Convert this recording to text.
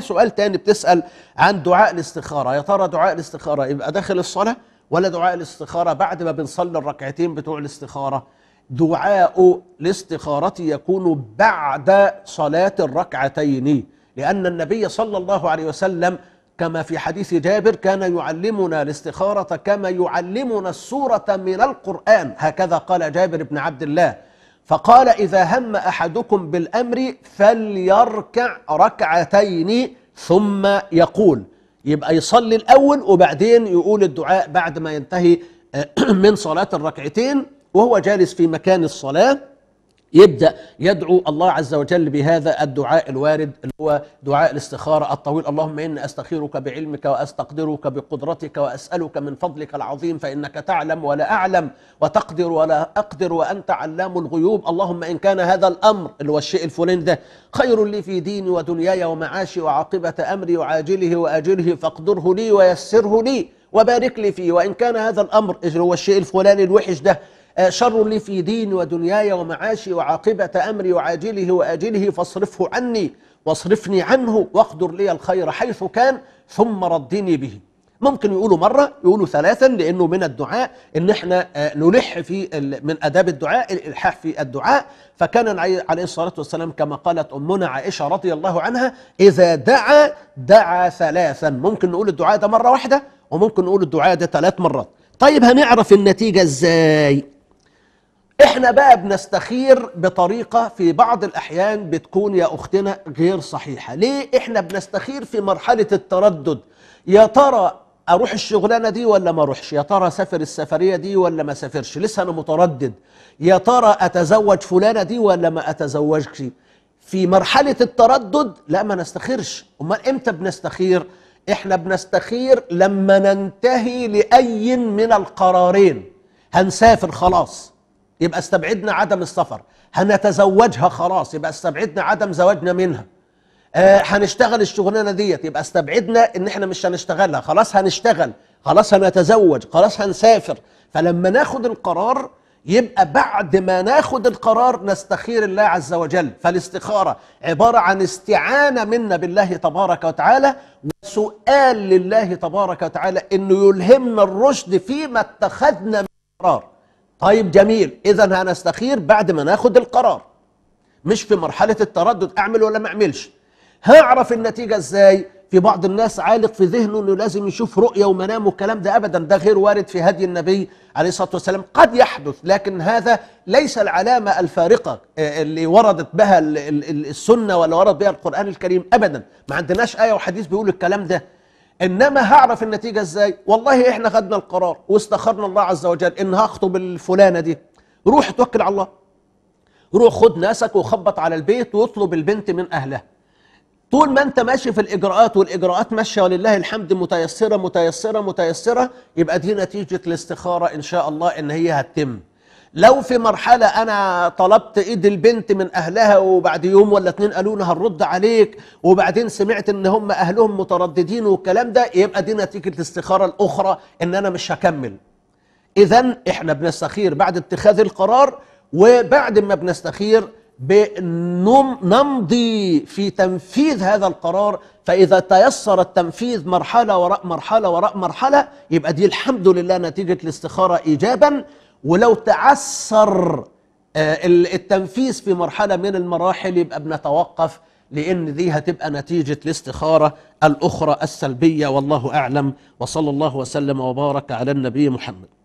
سؤال تاني بتسأل عن دعاء الاستخارة يا ترى دعاء الاستخارة يبقى داخل الصلاة ولا دعاء الاستخارة بعد ما بنصلي الركعتين بتوع الاستخارة دعاء الاستخارة يكون بعد صلاة الركعتين لأن النبي صلى الله عليه وسلم كما في حديث جابر كان يعلمنا الاستخارة كما يعلمنا السورة من القرآن هكذا قال جابر بن عبد الله فقال إذا هم أحدكم بالأمر فليركع ركعتين ثم يقول يبقى يصلي الأول وبعدين يقول الدعاء بعد ما ينتهي آه، من صلاة الركعتين وهو جالس في مكان الصلاة يبدأ يدعو الله عز وجل بهذا الدعاء الوارد اللي هو دعاء الاستخارة الطويل اللهم إني أستخيرك بعلمك وأستقدرك بقدرتك وأسألك من فضلك العظيم فإنك تعلم ولا أعلم وتقدر ولا أقدر وأنت علام الغيوب اللهم إن كان هذا الأمر اللي هو الشيء الفلاني ده خير لي في ديني ودنياي ومعاشي وعاقبة أمري وعاجله وآجله فاقدره لي ويسره لي وبارك لي فيه وإن كان هذا الأمر اللي هو الشيء الفلاني الوحش ده آه، شر لي في ديني ودنياي ومعاشي وعاقبة أمري وعاجله وآجله فاصرفه عني واصرفني عنه واقدر لي الخير حيث كان ثم ردني به ممكن يقولوا مرة يقولوا ثلاثا لأنه من الدعاء إن احنا آه، نلح في من أداب الدعاء الإلحاح في الدعاء فكان عليه الصلاة والسلام كما قالت أمنا عائشة رضي الله عنها إذا دعا دعا ثلاثا ممكن نقول الدعاء ده مرة واحدة وممكن نقول الدعاء ده ثلاث مرات طيب هنعرف النتيجة إزاي احنا بقى بنستخير بطريقة في بعض الأحيان بتكون يا أختنا غير صحيحة ليه احنا بنستخير في مرحلة التردد يا ترى اروح الشغلانه دي ولا ما اروحش يا ترى اسافر السفريه دي ولا ما اسافرش لسه انا متردد يا ترى اتزوج فلانه دي ولا ما اتزوجش في مرحله التردد لا ما نستخيرش امال امتى بنستخير احنا بنستخير لما ننتهي لاي من القرارين هنسافر خلاص يبقى استبعدنا عدم السفر هنتزوجها خلاص يبقى استبعدنا عدم زواجنا منها آه هنشتغل الشغلانه ديت يبقى استبعدنا ان احنا مش هنشتغلها خلاص هنشتغل خلاص هنتزوج خلاص هنسافر فلما ناخد القرار يبقى بعد ما ناخد القرار نستخير الله عز وجل فالاستخارة عبارة عن استعانة منا بالله تبارك وتعالى وسؤال لله تبارك وتعالى انه يلهمنا الرشد فيما اتخذنا من قرار طيب جميل اذا هنستخير بعد ما ناخد القرار مش في مرحله التردد اعمل ولا ما اعملش هعرف النتيجه ازاي في بعض الناس عالق في ذهنه انه لازم يشوف رؤيه ومنام والكلام ده ابدا ده غير وارد في هدي النبي عليه الصلاه والسلام قد يحدث لكن هذا ليس العلامه الفارقه آه، اللي وردت بها السنه ولا ورد بها القران الكريم ابدا ما عندناش ايه وحديث بيقول الكلام ده انما هعرف النتيجه ازاي والله احنا خدنا القرار واستخرنا الله عز وجل ان هخطب الفلانه دي روح توكل على الله روح خد ناسك وخبط على البيت واطلب البنت من اهلها طول ما انت ماشي في الاجراءات والاجراءات ماشيه ولله الحمد متيسره متيسره متيسره يبقى دي نتيجه الاستخاره ان شاء الله ان هي هتتم لو في مرحلة أنا طلبت إيد البنت من أهلها وبعد يوم ولا اتنين قالوا لها هنرد عليك وبعدين سمعت إن هم أهلهم مترددين والكلام ده يبقى دي نتيجة الاستخارة الأخرى إن أنا مش هكمل إذا إحنا بنستخير بعد اتخاذ القرار وبعد ما بنستخير نمضي في تنفيذ هذا القرار فإذا تيسر التنفيذ مرحلة وراء مرحلة وراء مرحلة يبقى دي الحمد لله نتيجة الاستخارة إيجابا ولو تعسر آه، التنفيذ في مرحله من المراحل يبقى بنتوقف لان دي هتبقى نتيجه الاستخاره الاخرى السلبيه والله اعلم وصلى الله وسلم وبارك على النبي محمد